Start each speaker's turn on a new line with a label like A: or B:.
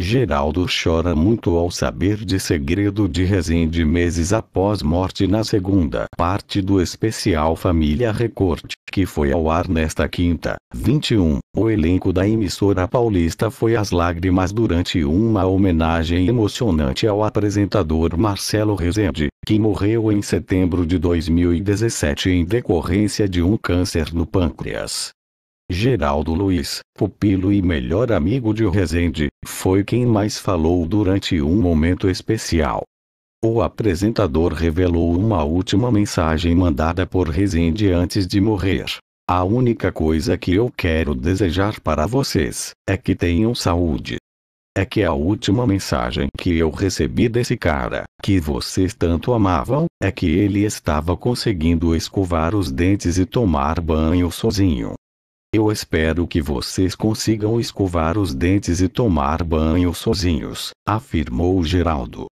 A: Geraldo chora muito ao saber de segredo de Resende meses após morte na segunda parte do especial Família Record, que foi ao ar nesta quinta, 21. O elenco da emissora paulista foi às lágrimas durante uma homenagem emocionante ao apresentador Marcelo Resende, que morreu em setembro de 2017 em decorrência de um câncer no pâncreas. Geraldo Luiz, pupilo e melhor amigo de Rezende, foi quem mais falou durante um momento especial. O apresentador revelou uma última mensagem mandada por Rezende antes de morrer. A única coisa que eu quero desejar para vocês é que tenham saúde. É que a última mensagem que eu recebi desse cara, que vocês tanto amavam, é que ele estava conseguindo escovar os dentes e tomar banho sozinho. Eu espero que vocês consigam escovar os dentes e tomar banho sozinhos, afirmou Geraldo.